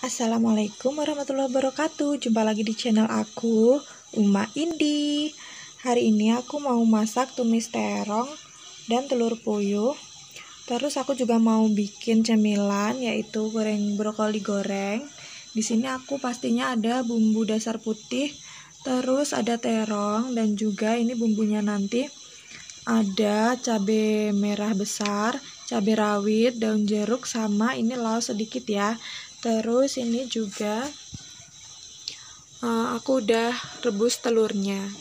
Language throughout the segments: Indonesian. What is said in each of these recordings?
Assalamualaikum warahmatullahi wabarakatuh Jumpa lagi di channel aku Uma Indi Hari ini aku mau masak tumis terong Dan telur puyuh Terus aku juga mau bikin cemilan Yaitu goreng brokoli goreng Di sini aku pastinya ada bumbu dasar putih Terus ada terong Dan juga ini bumbunya nanti Ada cabai merah besar cabai rawit, daun jeruk sama ini laos sedikit ya terus ini juga uh, aku udah rebus telurnya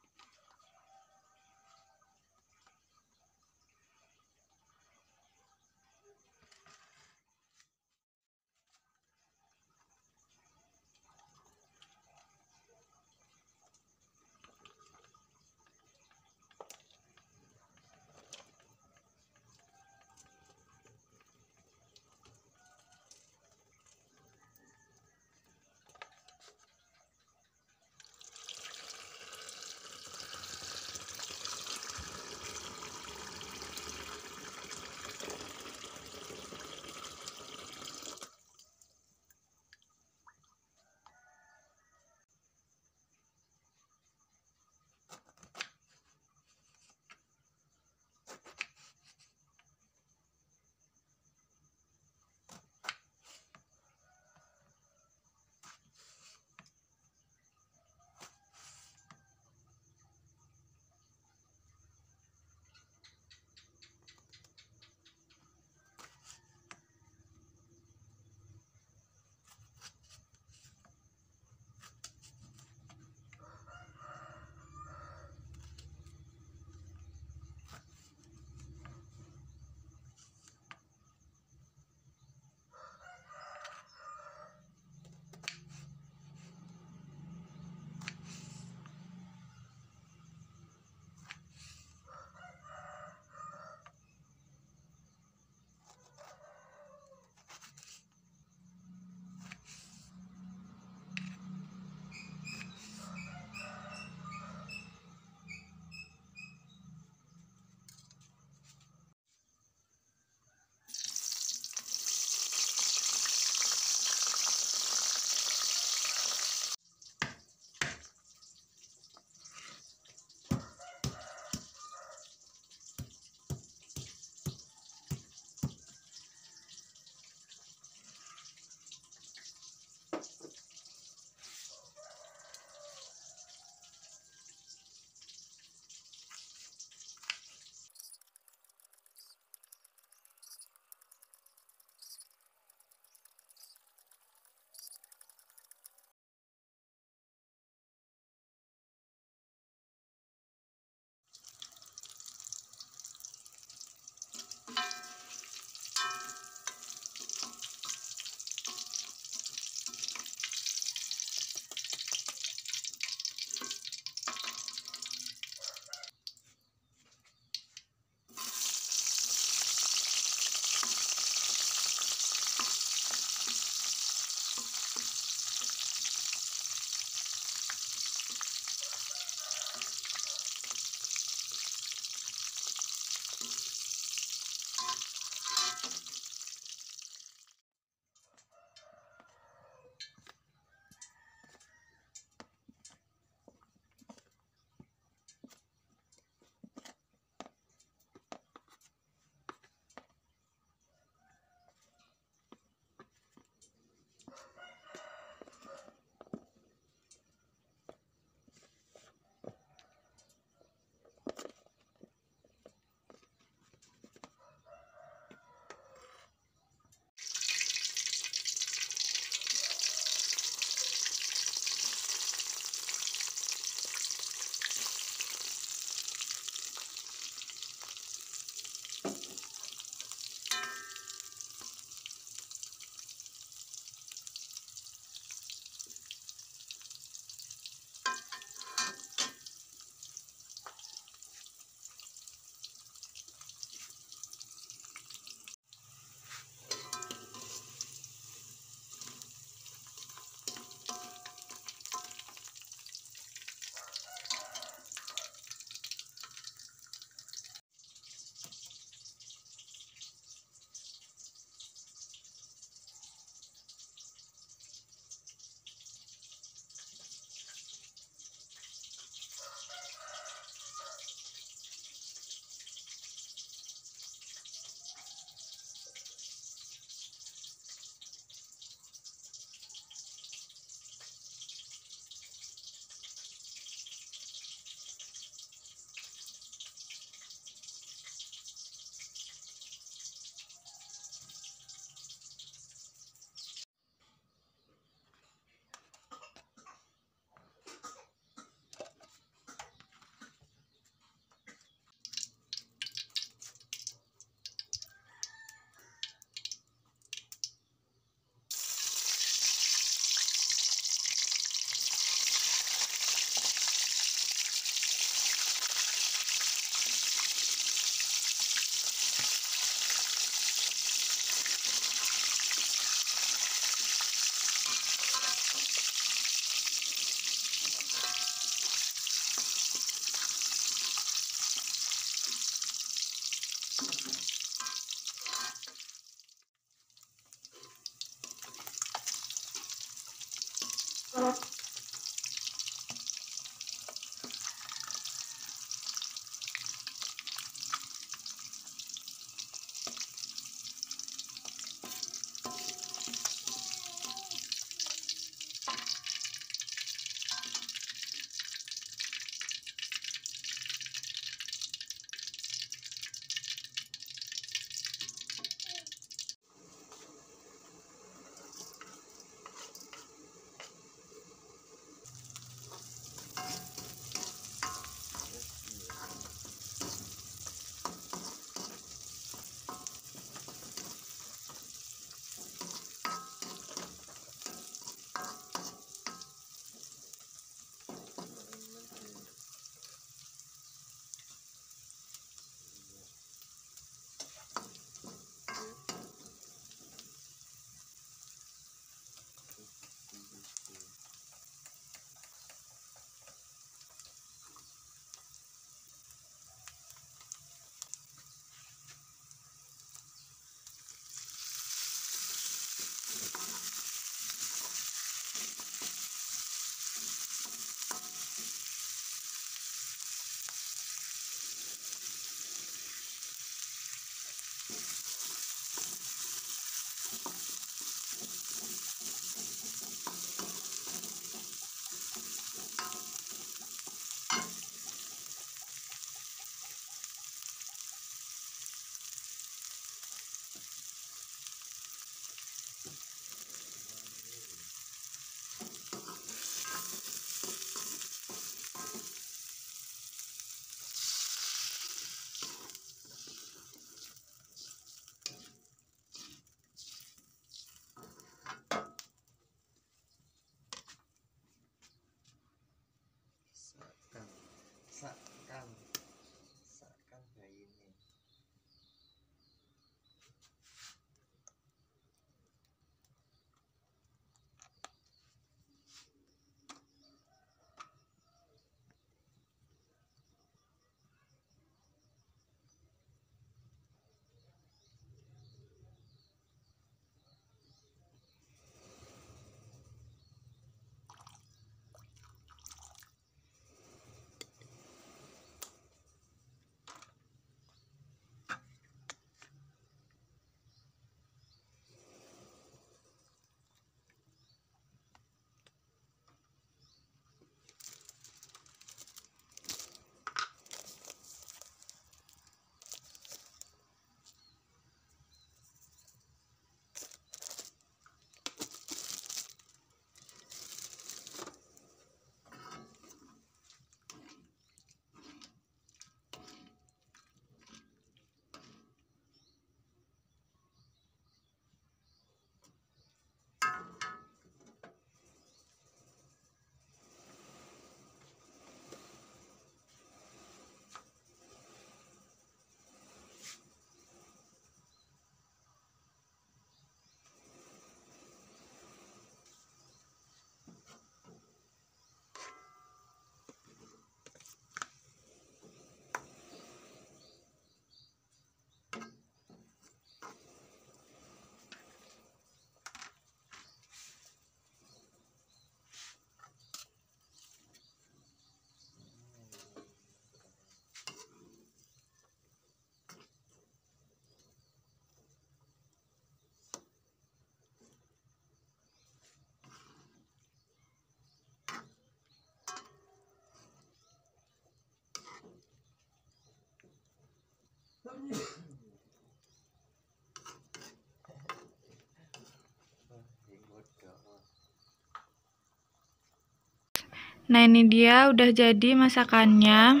Nah ini dia udah jadi masakannya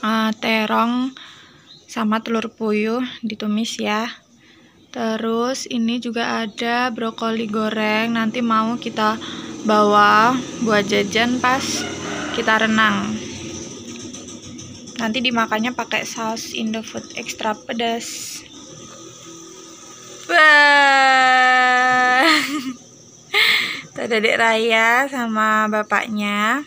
uh, terong sama telur puyuh ditumis ya. Terus ini juga ada brokoli goreng nanti mau kita bawa buat jajan pas kita renang. Nanti dimakannya pakai saus Indofood ekstra pedas. Wah. Tuh ada Raya sama bapaknya.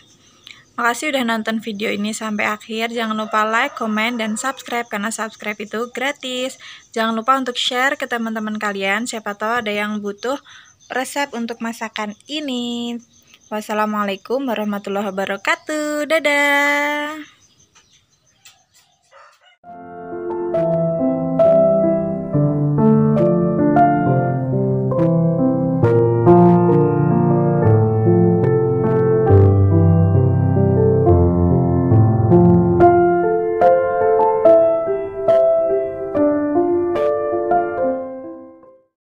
Makasih udah nonton video ini sampai akhir. Jangan lupa like, comment, dan subscribe karena subscribe itu gratis. Jangan lupa untuk share ke teman-teman kalian. Siapa tahu ada yang butuh resep untuk masakan ini. Wassalamualaikum warahmatullahi wabarakatuh. Dadah.